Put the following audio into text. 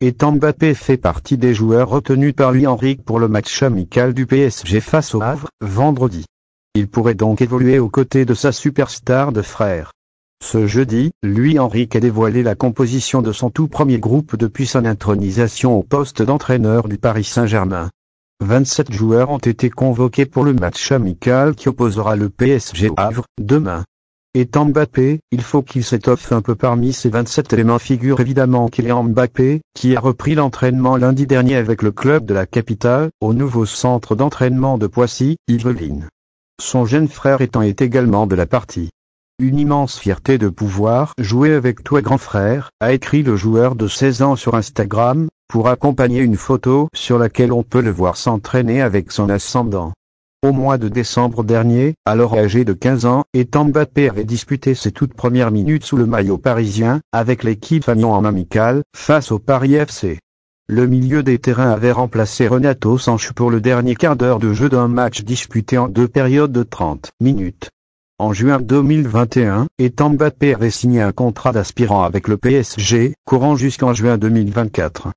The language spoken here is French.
et Mbappé fait partie des joueurs retenus par lui Henrique pour le match amical du PSG face au Havre, vendredi. Il pourrait donc évoluer aux côtés de sa superstar de frère. Ce jeudi, lui Henrique a dévoilé la composition de son tout premier groupe depuis son intronisation au poste d'entraîneur du Paris Saint-Germain. 27 joueurs ont été convoqués pour le match amical qui opposera le PSG au Havre, demain. Et Mbappé, il faut qu'il s'étoffe un peu parmi ces 27 éléments. Figure évidemment qu'il est Mbappé, qui a repris l'entraînement lundi dernier avec le club de la capitale, au nouveau centre d'entraînement de Poissy, Yvelines. Son jeune frère étant est également de la partie. Une immense fierté de pouvoir jouer avec toi grand frère, a écrit le joueur de 16 ans sur Instagram, pour accompagner une photo sur laquelle on peut le voir s'entraîner avec son ascendant. Au mois de décembre dernier, alors âgé de 15 ans, Etan Mbappé avait disputé ses toutes premières minutes sous le maillot parisien, avec l'équipe Fagnon en amical, face au Paris FC. Le milieu des terrains avait remplacé Renato Sanche pour le dernier quart d'heure de jeu d'un match disputé en deux périodes de 30 minutes. En juin 2021, Etan Mbappé avait signé un contrat d'aspirant avec le PSG, courant jusqu'en juin 2024.